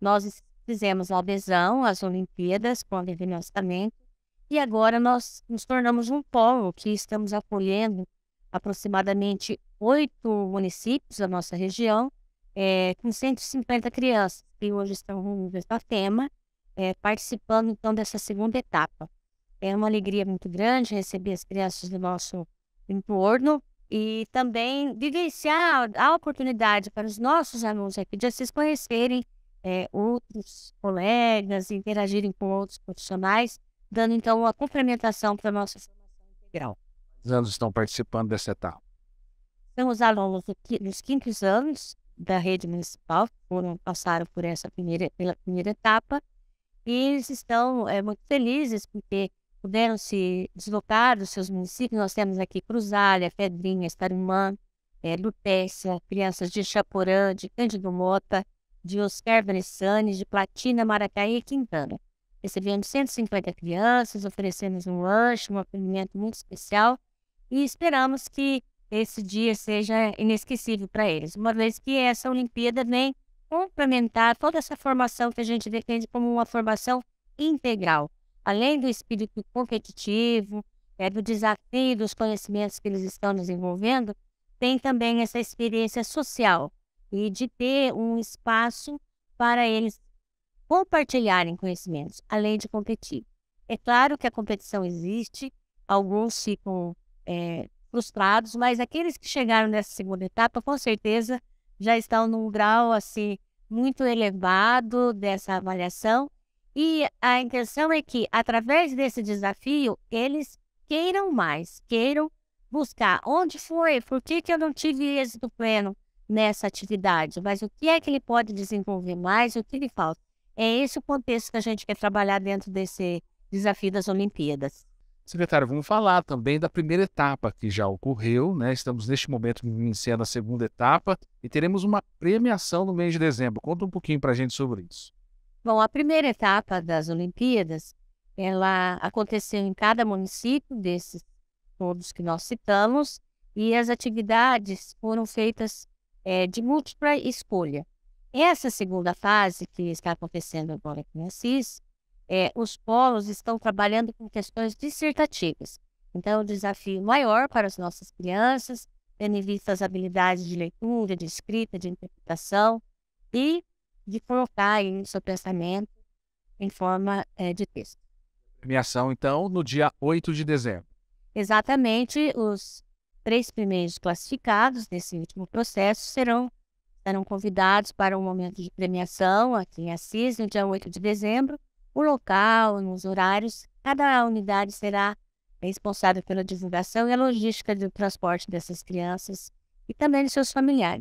Nós fizemos adesão às Olimpíadas com financiamento e agora nós nos tornamos um polo que estamos acolhendo aproximadamente oito municípios da nossa região, é, com 150 crianças que hoje estão no tema, é, participando então dessa segunda etapa. É uma alegria muito grande receber as crianças do nosso entorno e também vivenciar a oportunidade para os nossos alunos aqui de se conhecerem é, outros colegas, interagirem com outros profissionais, dando então uma complementação para a nossa formação integral. Quantos anos estão participando dessa etapa? São os alunos dos quintos anos da rede municipal, foram, passaram por essa primeira, pela primeira etapa, e eles estão é, muito felizes porque puderam se deslocar dos seus municípios. Nós temos aqui Cruzália, Fedrinha, Estarimã, é, eh, Lutécia, crianças de Chaporã, de Cândido Mota, de Oscar Bressani, de Platina, Maracaí e Quintana. Recebemos 150 crianças, oferecemos um lanche, um acolhimento muito especial e esperamos que esse dia seja inesquecível para eles, uma vez que essa Olimpíada vem complementar toda essa formação que a gente defende como uma formação integral, além do espírito competitivo, é, do desafio dos conhecimentos que eles estão desenvolvendo, tem também essa experiência social, e de ter um espaço para eles compartilharem conhecimentos, além de competir. É claro que a competição existe, alguns ficam é, frustrados, mas aqueles que chegaram nessa segunda etapa, com certeza, já estão num grau assim muito elevado dessa avaliação. E a intenção é que, através desse desafio, eles queiram mais, queiram buscar onde foi, por que, que eu não tive êxito pleno, nessa atividade, mas o que é que ele pode desenvolver mais, o que lhe falta. É esse o contexto que a gente quer trabalhar dentro desse desafio das Olimpíadas. Secretário, vamos falar também da primeira etapa que já ocorreu, né? Estamos neste momento iniciando a segunda etapa e teremos uma premiação no mês de dezembro. Conta um pouquinho para a gente sobre isso. Bom, a primeira etapa das Olimpíadas, ela aconteceu em cada município desses todos que nós citamos e as atividades foram feitas é, de múltipla escolha. Essa segunda fase que está acontecendo agora aqui em Assis, é, os polos estão trabalhando com questões dissertativas. Então, o desafio maior para as nossas crianças, tendo em vista as habilidades de leitura, de escrita, de interpretação e de colocar em seu pensamento em forma é, de texto. Premiação, então, no dia 8 de dezembro. Exatamente, os três primeiros classificados desse último processo serão serão convidados para um momento de premiação aqui em Assis, no dia 8 de dezembro. O local, nos horários, cada unidade será responsável pela divulgação e a logística do transporte dessas crianças e também de seus familiares.